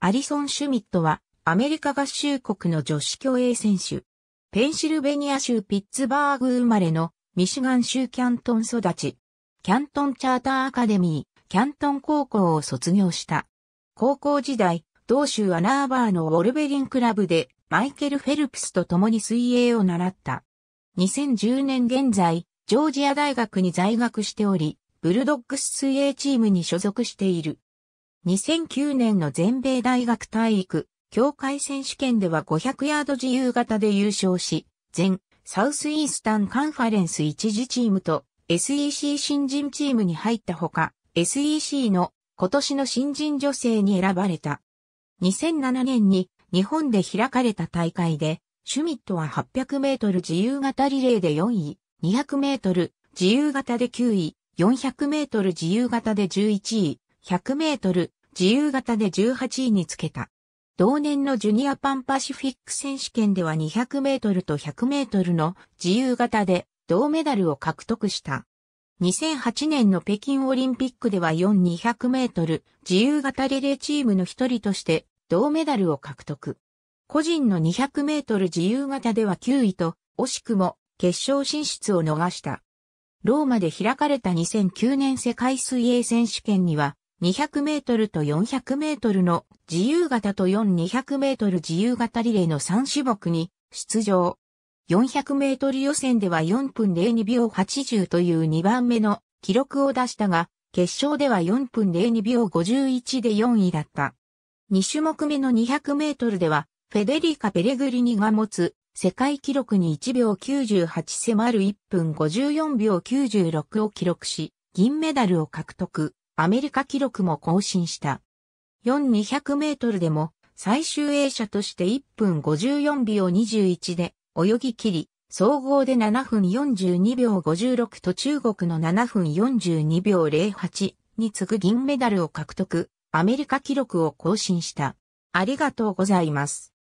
アリソン・シュミットは、アメリカ合衆国の女子競泳選手。ペンシルベニア州ピッツバーグ生まれの、ミシガン州キャントン育ち。キャントンチャーターアカデミー、キャントン高校を卒業した。高校時代、同州アナーバーのウォルベリンクラブで、マイケル・フェルプスと共に水泳を習った。2010年現在、ジョージア大学に在学しており、ブルドッグス水泳チームに所属している。2009年の全米大学体育協会選手権では500ヤード自由形で優勝し、全サウスイースタンカンファレンス一次チームと SEC 新人チームに入ったほか、SEC の今年の新人女性に選ばれた。2007年に日本で開かれた大会で、シュミットは800メートル自由形リレーで4位、200メートル自由形で9位、400メートル自由形で11位、100メートル自由形で18位につけた。同年のジュニアパンパシフィック選手権では200メートルと100メートルの自由形で銅メダルを獲得した。2008年の北京オリンピックでは4200メートル自由形リレーチームの一人として銅メダルを獲得。個人の200メートル自由形では9位と惜しくも決勝進出を逃した。ローマで開かれた2009年世界水泳選手権には200メートルと400メートルの自由形と4200メートル自由形リレーの3種目に出場。400メートル予選では4分02秒80という2番目の記録を出したが、決勝では4分02秒51で4位だった。2種目目の200メートルでは、フェデリカ・ペレグリニが持つ世界記録に1秒98迫る1分54秒96を記録し、銀メダルを獲得。アメリカ記録も更新した。4200メートルでも最終泳者として1分54秒21で泳ぎ切り、総合で7分42秒56と中国の7分42秒08に次ぐ銀メダルを獲得、アメリカ記録を更新した。ありがとうございます。